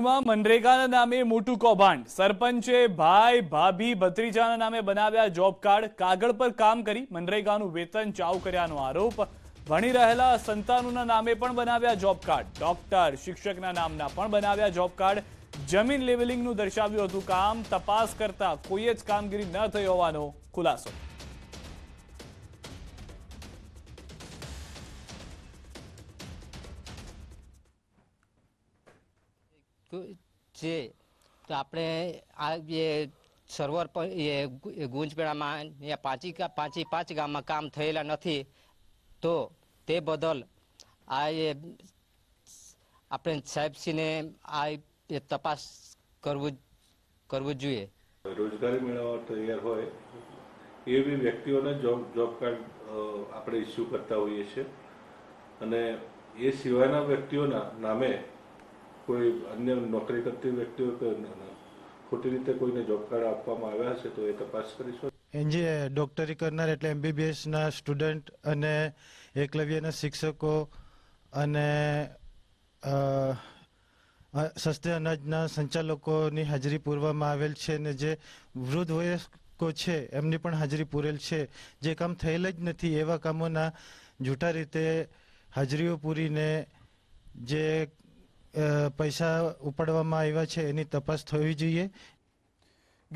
મનરેગાના નામે મોટું કૌભાંડ સરપંચે ભાઈ ભાભી ભત્રીજાના નામે બનાવ્યા જોબ કાર્ડ કાગળ પર કામ કરી મનરેગાનું વેતન ચાઉ કર્યાનો આરોપ ભણી રહેલા સંતાનોના નામે પણ બનાવ્યા જોબ કાર્ડ ડોક્ટર શિક્ષકના નામના પણ બનાવ્યા જોબ કાર્ડ જમીન લેવલિંગનું દર્શાવ્યું હતું કામ તપાસ કરતા કોઈ જ કામગીરી ન થઈ હોવાનો ખુલાસો છે તો આપણે આ જે સર્વર પર એ ગુંજપેડામાં એ પાંચી પાંચી પાંચ ગામમાં કામ થયેલા નથી તો તે બદલ આ એ આપણે સાહેબશ્રીને આ એ તપાસ કરવું કરવું જોઈએ રોજગારી મેળવવા તૈયાર હોય એવી વ્યક્તિઓને જોબ જોબ કાર્ડ આપણે ઇસ્યુ કરતા હોઈએ છીએ અને એ સિવાયના વ્યક્તિઓના નામે કોઈ અન્ય નોકરી કરતી વ્યક્તિઓ ખોટી રીતે કોઈને જોબ કાર્ડ આપવામાં આવ્યા હશે તો એ તપાસ કરીશું એનજી ડોક્ટરી કરનાર એટલે એમબીબીએસના સ્ટુડન્ટ અને એકલવ્યના શિક્ષકો અને સસ્તે અનાજના સંચાલકોની હાજરી પૂરવામાં આવેલ છે અને જે વૃદ્ધ વયસ્કો છે એમની પણ હાજરી પૂરેલ છે જે કામ થયેલ જ નથી એવા કામોના જૂઠા રીતે હાજરીઓ પૂરીને જે પૈસા ઉપાડવામાં આવ્યા છે એની તપાસ થવી જોઈએ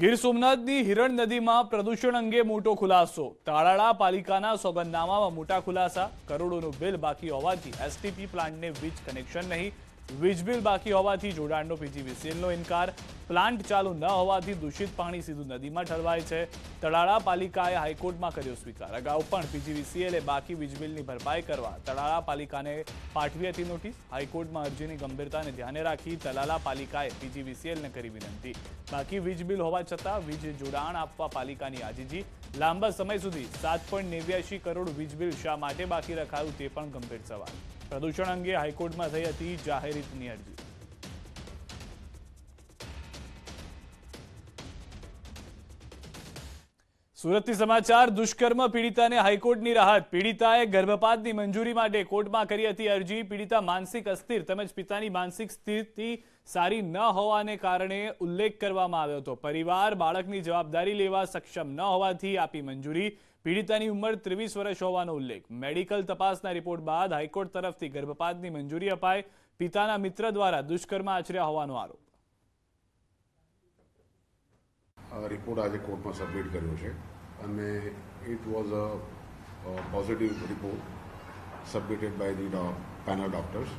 ગીર સોમનાથની હિરણ નદીમાં પ્રદૂષણ અંગે મોટો ખુલાસો તાળાળા પાલિકાના સોગંદનામામાં મોટા ખુલાસા કરોડોનું બિલ બાકી હોવાથી એસટીપી પ્લાન્ટને વીજ કનેક્શન નહીં વીજ બિલ બાકી હોવાથી જોડાણનો પીજીવીસીએલનો ઇનકાર પ્લાન્ટ ચાલુ ન હોવાથી દૂષિત પાણી સીધું નદીમાં ઠલવાય છે તળાળા પાલિકાએ હાઈકોર્ટમાં કર્યો સ્વીકાર અગાઉ પણ પીજીવીસીએલે બાકી વીજબિલની ભરપાઈ કરવા તળાળા પાલિકાને પાઠવી હતી નોટિસ હાઈકોર્ટમાં અરજીની ગંભીરતાને ધ્યાને રાખી તલાલા પાલિકાએ પીજીવીસીએલને કરી વિનંતી બાકી વીજ બિલ હોવા છતાં વીજ જોડાણ આપવા પાલિકાની આજીજી લાંબા સમય સુધી સાત કરોડ વીજ બિલ શા માટે બાકી રખાયું તે પણ ગંભીર સવાલ પ્રદૂષણ અંગે હાઈકોર્ટમાં થઈ હતી જાહેરિતની અરજી સુરતથી સમાચાર દુષ્કર્મ પીડિતાને હાઈકોર્ટની રાહત પીડિતાએ ગર્ભપાતની મંજૂરી માટે કોર્ટમાં કરી હતી અરજી પીડિતા માનસિક અસ્થિર તેમજ પિતાની માનસિક સ્થિતિ સારી ન હોવાને કારણે ઉલ્લેખ કરવામાં આવ્યો હતો પરિવાર બાળકની જવાબદારી લેવા સક્ષમ ન હોવાથી આપી મંજૂરી પીડિતાની ઉંમર ત્રેવીસ વર્ષ હોવાનો ઉલ્લેખ મેડિકલ તપાસના રિપોર્ટ બાદ હાઈકોર્ટ તરફથી ગર્ભપાતની મંજૂરી અપાય પિતાના મિત્ર દ્વારા દુષ્કર્મ આચર્યા હોવાનો આરોપ રિપોર્ટ આજે કોર્ટમાં સબમિટ કર્યો છે અને it was a positive report submitted by the panel doctors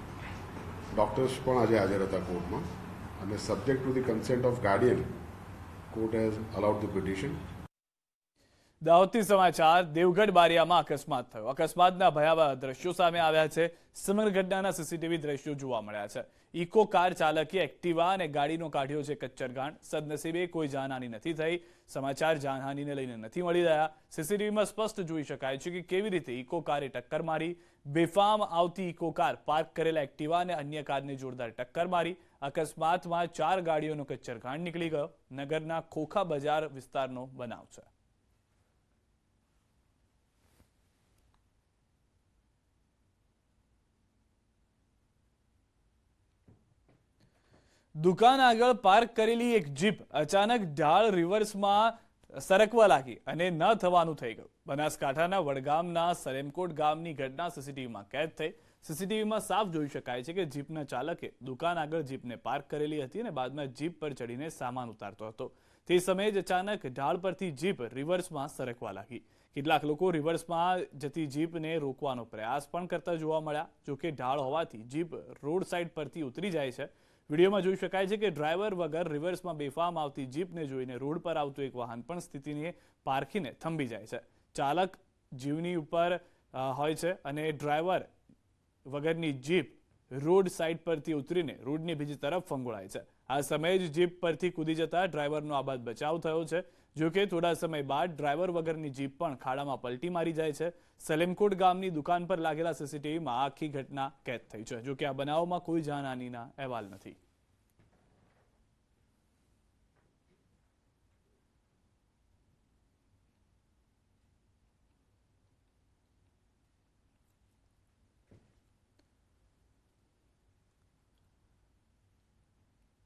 doctors પણ આજે હાજર હતા કોર્ટમાં અને subject to the consent of guardian court has allowed the petition દાહોદથી સમાચાર દેવગઢ બારિયામાં અકસ્માત થયો અકસ્માતના ભયાવહ દ્રશ્યો સામે આવ્યા છે સમગ્ર ઘટનાના સીસીટીવી દ્રશ્યો જોવા મળ્યા છે ઇકો કાર ચાલકે એક્ટિવા અને ગાડીનો કાઢ્યો છે કચ્છરગાંઠ સદનસીબે કોઈ જાનહાની નથી થઈ સમાચાર જાનહાનીને લઈને નથી મળી રહ્યા સીસીટીવીમાં સ્પષ્ટ જોઈ શકાય છે કે કેવી રીતે ઇકો કારે ટક્કર મારી બેફામ આવતી ઇકો કાર પાર્ક કરેલા એક્ટિવા અને અન્ય કારને જોરદાર ટક્કર મારી અકસ્માતમાં ચાર ગાડીઓનો કચ્છરગાંઠ નીકળી ગયો નગરના ખોખા બજાર વિસ્તારનો બનાવ છે દુકાન આગળ પાર્ક કરેલી એક જીપ અચાનક ઢાળ રિવર્સમાં સરકવા લાગી અને ન થવાનું થઈ ગયું બનાસકાંઠાના વડગામના સરેમકોટ ગામની ઘટના સીસીટીવીમાં કેદ થઈ સીસીટીવીમાં સાફ જોઈ શકાય છે કે જીપના ચાલકે દુકાન આગળ જીપને પાર્ક કરેલી હતી અને બાદમાં જીપ પર ચડીને સામાન ઉતારતો હતો તે સમયે જ અચાનક ઢાળ પરથી જીપ રિવર્સમાં સરકવા લાગી કેટલાક લોકો રિવર્સમાં જતી જીપને રોકવાનો પ્રયાસ પણ કરતા જોવા મળ્યા જોકે ઢાળ હોવાથી જીપ રોડ સાઈડ પરથી ઉતરી જાય છે વિડીયોમાં જોઈ શકાય છે કે ડ્રાઈવર વગર રિવર્સમાં બેફામ આવતી જીપને જોઈને રોડ પર આવતું એક વાહન પણ સ્થિતિને પારખીને થંભી જાય છે ચાલક જીવની ઉપર હોય છે અને ડ્રાઈવર વગરની જીપ રોડ સાઈડ પરથી ઉતરીને રોડની બીજી તરફ ફંગોળાય છે આ સમયે જ જીપ પરથી કૂદી જતા ડ્રાઈવરનો આબાદ બચાવ થયો છે જોકે થોડા સમય બાદ ડ્રાઈવર વગરની જીપ પણ ખાડામાં પલટી મારી જાય છે સલેમકોટ ગામની દુકાન પર લાગેલા સીસીટીવીમાં આખી ઘટના કેદ થઈ છે જોકે આ બનાવમાં કોઈ જાનહાનીના અહેવાલ નથી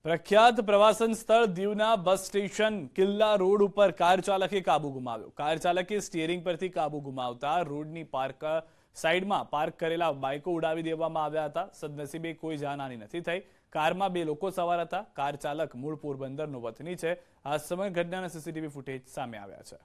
પ્રખ્યાત પ્રવાસન સ્થળ દીવના બસ સ્ટેશન કિલ્લા રોડ ઉપર કાર ચાલકે કાબુ ગુમાવ્યો કાર ચાલકે સ્ટીયરિંગ પરથી કાબુ ગુમાવતા રોડની પાર્ક સાઈડમાં પાર્ક કરેલા બાઇકો ઉડાવી દેવામાં આવ્યા હતા સદનસીબે કોઈ જાનહાની નથી થઈ કારમાં બે લોકો સવાર હતા કાર ચાલક મૂળ પોરબંદરનો વતની છે આ સમય ઘટનાના સીસીટીવી ફૂટેજ સામે આવ્યા છે